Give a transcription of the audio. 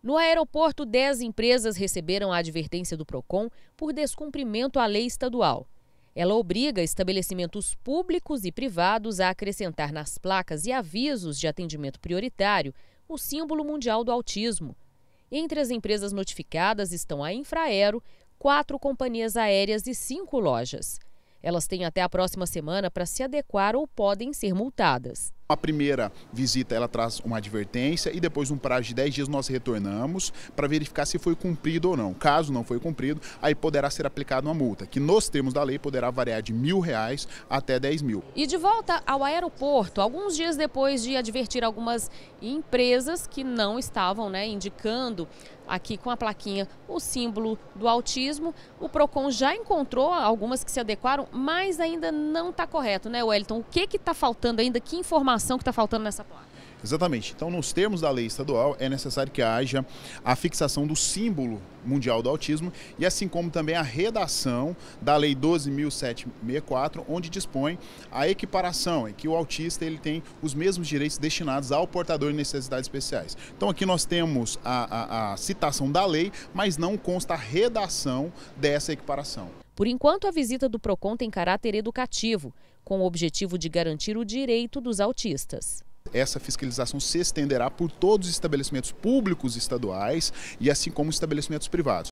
No aeroporto, 10 empresas receberam a advertência do PROCON por descumprimento à lei estadual. Ela obriga estabelecimentos públicos e privados a acrescentar nas placas e avisos de atendimento prioritário o símbolo mundial do autismo. Entre as empresas notificadas estão a Infraero, quatro companhias aéreas e cinco lojas. Elas têm até a próxima semana para se adequar ou podem ser multadas. A primeira visita ela traz uma advertência e depois, num prazo de 10 dias, nós retornamos para verificar se foi cumprido ou não. Caso não foi cumprido, aí poderá ser aplicada uma multa, que nos termos da lei poderá variar de mil reais até 10 mil. E de volta ao aeroporto, alguns dias depois de advertir algumas empresas que não estavam né, indicando aqui com a plaquinha o símbolo do autismo. O PROCON já encontrou algumas que se adequaram, mas ainda não está correto, né, Wellington? O que está faltando ainda? Que informação? informação que está faltando nessa placa. Exatamente. Então, nos termos da lei estadual, é necessário que haja a fixação do símbolo mundial do autismo e assim como também a redação da lei 12.764, onde dispõe a equiparação em é que o autista ele tem os mesmos direitos destinados ao portador de necessidades especiais. Então, aqui nós temos a, a, a citação da lei, mas não consta a redação dessa equiparação. Por enquanto, a visita do PROCON tem caráter educativo, com o objetivo de garantir o direito dos autistas. Essa fiscalização se estenderá por todos os estabelecimentos públicos estaduais e assim como estabelecimentos privados.